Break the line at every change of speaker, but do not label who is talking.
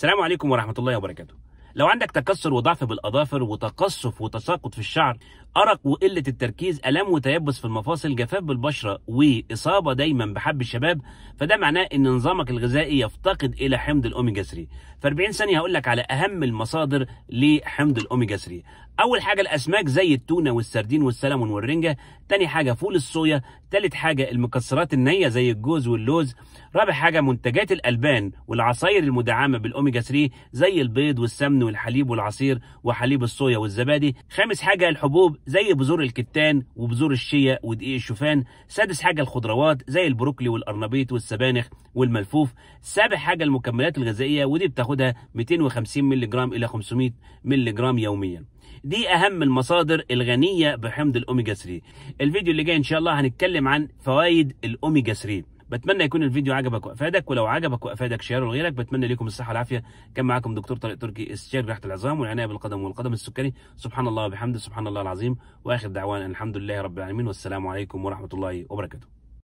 السلام عليكم ورحمه الله وبركاته لو عندك تكسر وضعف بالاظافر وتقصف وتساقط في الشعر أرق وقلة التركيز الام وتيبس في المفاصل جفاف بالبشرة وإصابة دايما بحب الشباب فده معناه أن نظامك الغذائي يفتقد إلى حمض الأوميجا 3 في 40 ثانية هقول لك على أهم المصادر لحمض الأوميجا 3 أول حاجة الأسماك زي التونة والسردين والسلمون والرنجة تاني حاجة فول الصويا تالت حاجة المكسرات النية زي الجوز واللوز رابع حاجة منتجات الألبان والعصاير المدعمة بالأوميجا 3 زي البيض والسمن والحليب والعصير وحليب الصويا والزبادي خامس حاجة الحبوب زي بذور الكتان وبذور الشيا ودقيق الشوفان سادس حاجه الخضروات زي البروكلي والقرنبيط والسبانخ والملفوف سابع حاجه المكملات الغذائيه ودي بتاخدها 250 مللي جرام الى 500 مللي جرام يوميا دي اهم المصادر الغنيه بحمض الاوميجا 3 الفيديو اللي جاي ان شاء الله هنتكلم عن فوائد الاوميجا 3 بتمنى يكون الفيديو عجبك وافادك ولو عجبك وافادك شيره لغيرك بتمنى لكم الصحه والعافيه كان معاكم دكتور طارق تركي استشاري جراحه العظام والعنايه بالقدم والقدم السكري سبحان الله وبحمده سبحان الله العظيم واخر دعوانا الحمد لله رب العالمين والسلام عليكم ورحمه الله وبركاته